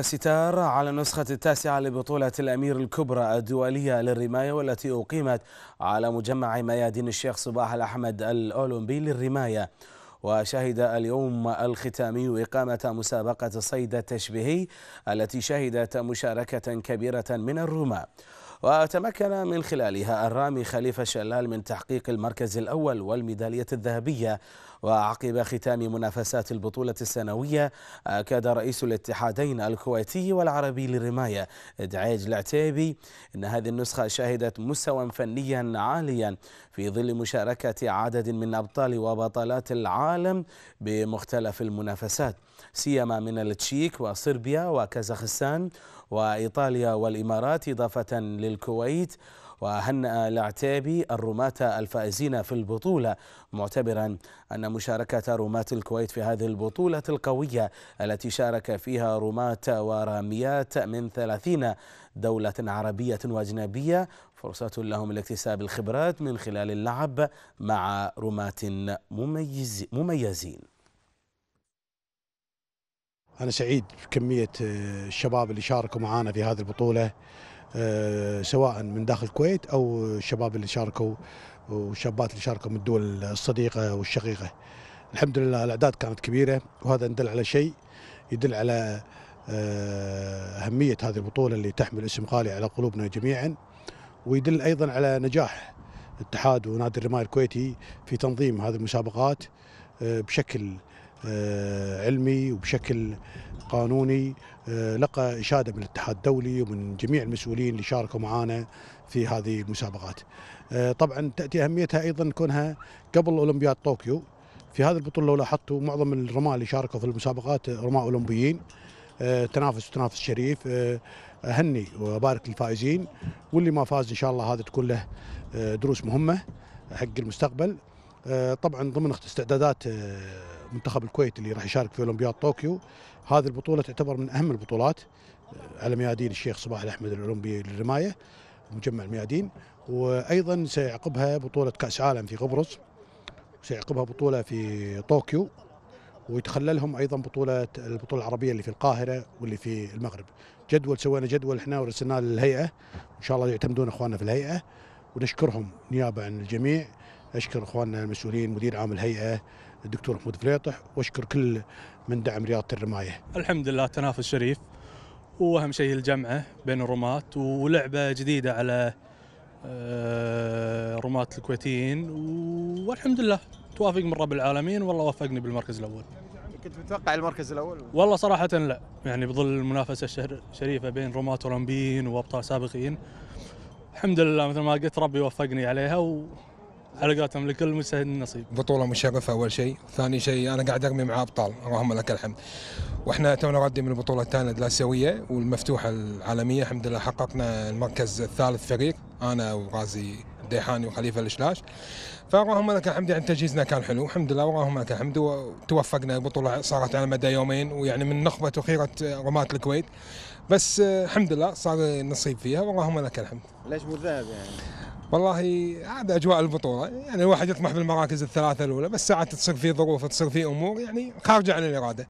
الستار على النسخة التاسعة لبطولة الأمير الكبرى الدولية للرماية والتي أقيمت على مجمع ميادين الشيخ صباح الأحمد الأولمبي للرماية وشهد اليوم الختامي إقامة مسابقة الصيد التشبيهي التي شهدت مشاركة كبيرة من الرماة وتمكن من خلالها الرامي خليفة شلال من تحقيق المركز الأول والميدالية الذهبية وعقب ختام منافسات البطولة السنوية أكد رئيس الاتحادين الكويتي والعربي للرماية إدعيج العتيبي أن هذه النسخة شهدت مستوى فنيا عاليا في ظل مشاركة عدد من أبطال وبطلات العالم بمختلف المنافسات سيما من التشيك وصربيا وكازاخستان وإيطاليا والإمارات إضافة لل الكويت وهنأ العتيبي الرماة الفائزين في البطولة معتبرا أن مشاركة رماة الكويت في هذه البطولة القوية التي شارك فيها رماة وراميات من 30 دولة عربية وأجنبية فرصة لهم لاكتساب الخبرات من خلال اللعب مع رماة مميز مميزين أنا سعيد بكمية آه، الشباب اللي شاركوا معنا في هذه البطولة آه، سواء من داخل الكويت او الشباب اللي شاركوا والشابات اللي شاركوا من الدول الصديقه والشقيقه. الحمد لله الاعداد كانت كبيره وهذا يدل على شيء يدل على آه، اهميه هذه البطوله اللي تحمل اسم غالي على قلوبنا جميعا ويدل ايضا على نجاح اتحاد ونادي الرمايه الكويتي في تنظيم هذه المسابقات آه، بشكل آه، علمي وبشكل قانوني آه، لقى إشادة من الاتحاد الدولي ومن جميع المسؤولين اللي شاركوا معانا في هذه المسابقات آه، طبعا تأتي أهميتها أيضا كونها قبل أولمبياد طوكيو في هذه البطولة لو لاحظتوا معظم الرماء اللي شاركوا في المسابقات رماء أولمبيين تنافس تنافس شريف أهني وأبارك للفائزين واللي ما فاز إن شاء الله هذا تكون له دروس مهمة حق المستقبل آه، طبعا ضمن استعدادات آه، منتخب الكويت اللي راح يشارك في اولمبياد طوكيو هذه البطوله تعتبر من اهم البطولات آه، على ميادين الشيخ صباح الاحمد الاولمبي للرمايه مجمع الميادين وايضا سيعقبها بطوله كاس عالم في قبرص وسيعقبها بطوله في طوكيو ويتخللهم ايضا بطوله البطوله العربيه اللي في القاهره واللي في المغرب جدول سوينا جدول احنا ورسلناه للهيئه ان شاء الله يعتمدون اخواننا في الهيئه ونشكرهم نيابه عن الجميع اشكر اخواننا المسؤولين مدير عام الهيئه الدكتور محمود فليطح واشكر كل من دعم رياضه الرمايه. الحمد لله تنافس شريف واهم شيء الجمعه بين الرماة ولعبه جديده على آه، رماة الكويتيين والحمد لله توافق من رب العالمين والله وفقني بالمركز الاول. كنت متوقع المركز الاول؟ والله صراحه لا يعني بظل المنافسه الشريفه بين رماة اولمبيين وابطال سابقين الحمد لله مثل ما قلت ربي وفقني عليها و على قولتهم لكل مشاهد نصيب. بطولة مشرفة أول شيء، ثاني شيء أنا قاعد أرمي مع أبطال اللهم لك الحمد. واحنا تونا رادي من البطولة الثانية الآسيوية والمفتوحة العالمية الحمد لله حققنا المركز الثالث فريق أنا وغازي الديحاني وخليفه الشلاش فاللهم لك الحمد يعني تجهيزنا كان حلو الحمد لله اللهم لك الحمد وتوفقنا البطوله صارت على مدى يومين ويعني من نخبه وخيره رماة الكويت بس الحمد لله صار نصيب فيها اللهم لك الحمد. ليش مو ذهب يعني؟ والله هذا اجواء البطوله يعني الواحد يطمح بالمراكز الثلاثه الاولى بس ساعات تصير في ظروف تصير في امور يعني خارجه عن الاراده